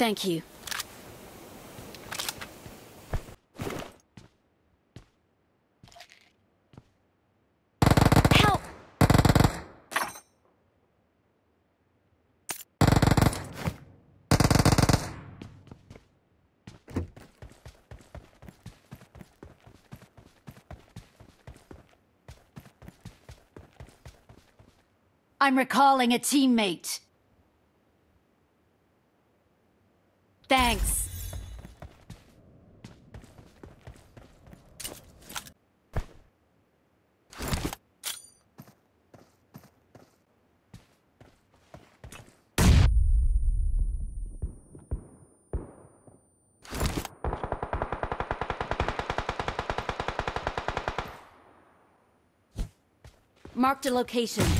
Thank you. Help! I'm recalling a teammate. Thanks. Marked a location.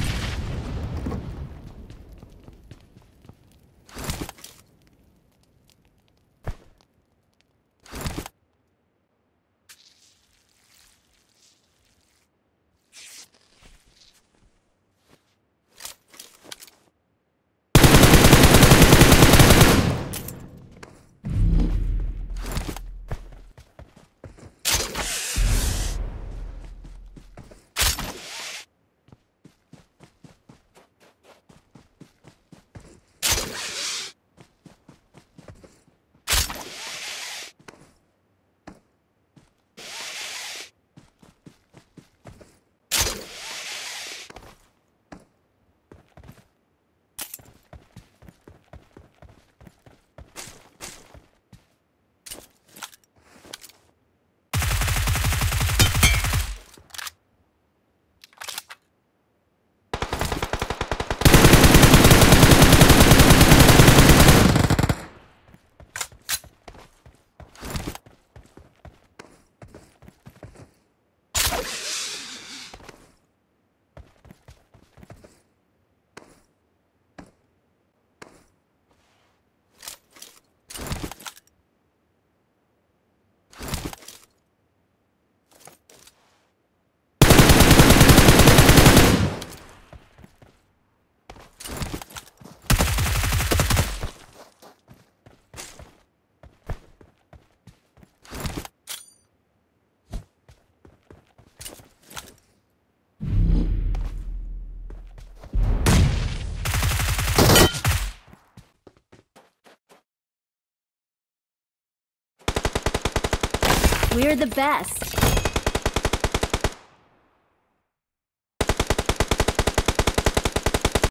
We're the best.